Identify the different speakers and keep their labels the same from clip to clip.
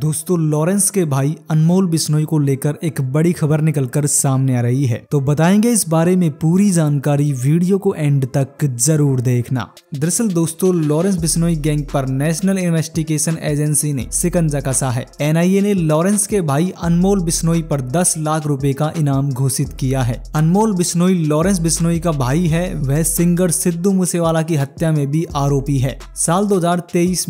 Speaker 1: दोस्तों लॉरेंस के भाई अनमोल बिश्नोई को लेकर एक बड़ी खबर निकलकर सामने आ रही है तो बताएंगे इस बारे में पूरी जानकारी वीडियो को एंड तक जरूर देखना दरअसल दोस्तों लॉरेंस बिश्नोई गैंग पर नेशनल इन्वेस्टिगेशन एजेंसी ने सिकंजा कसा है एनआईए ने लॉरेंस के भाई अनमोल बिश्नोई पर दस लाख रूपए का इनाम घोषित किया है अनमोल बिश्नोई लॉरेंस बिश्नोई का भाई है वह सिंगर सिद्धू मूसेवाला की हत्या में भी आरोपी है साल दो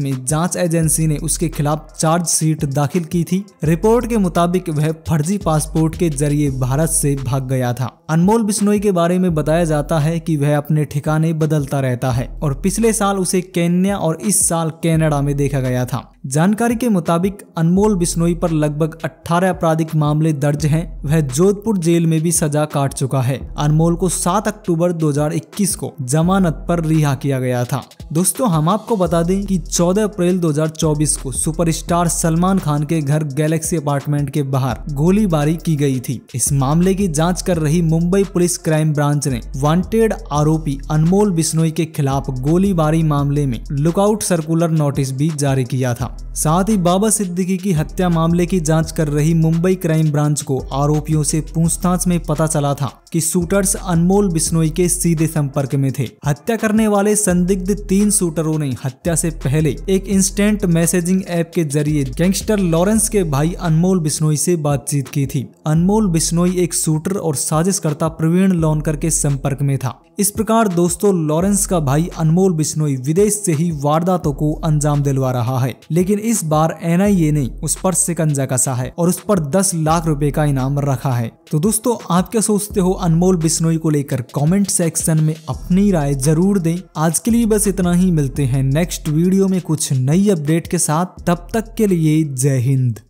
Speaker 1: में जाँच एजेंसी ने उसके खिलाफ चार्जशीट रिट दाखिल की थी रिपोर्ट के मुताबिक वह फर्जी पासपोर्ट के जरिए भारत से भाग गया था अनमोल बिश्नोई के बारे में बताया जाता है कि वह अपने ठिकाने बदलता रहता है और पिछले साल उसे केन्या और इस साल कनाडा में देखा गया था जानकारी के मुताबिक अनमोल बिश्नोई पर लगभग 18 आपराधिक मामले दर्ज हैं वह जोधपुर जेल में भी सजा काट चुका है अनमोल को 7 अक्टूबर 2021 को जमानत पर रिहा किया गया था दोस्तों हम आपको बता दें कि 14 अप्रैल 2024 को सुपरस्टार सलमान खान के घर गैलेक्सी अपार्टमेंट के बाहर गोलीबारी की गई थी इस मामले की जांच कर रही मुंबई पुलिस क्राइम ब्रांच ने वांटेड आरोपी अनमोल बिश्नोई के खिलाफ गोलीबारी मामले में लुकआउट सर्कुलर नोटिस भी जारी किया था साथ ही बाबा सिद्दीकी की हत्या मामले की जांच कर रही मुंबई क्राइम ब्रांच को आरोपियों से पूछताछ में पता चला था कि शूटर्स अनमोल बिश्नोई के सीधे संपर्क में थे हत्या करने वाले संदिग्ध तीन शूटरों ने हत्या से पहले एक इंस्टेंट मैसेजिंग ऐप के जरिए गैंगस्टर लॉरेंस के भाई अनमोल बिश्नोई से बातचीत की थी अनमोल बिश्नोई एक शूटर और साजिशकर्ता प्रवीण लोनकर के संपर्क में था इस प्रकार दोस्तों लॉरेंस का भाई अनमोल बिश्नोई विदेश से ही वारदातों को अंजाम दिलवा रहा है लेकिन इस बार एनआईए ने उस पर सिकंजा कसा है और उस पर 10 लाख रुपए का इनाम रखा है तो दोस्तों आप क्या सोचते हो अनमोल बिश्नोई को लेकर कमेंट सेक्शन में अपनी राय जरूर दें आज के लिए बस इतना ही मिलते हैं नेक्स्ट वीडियो में कुछ नई अपडेट के साथ तब तक के लिए जय हिंद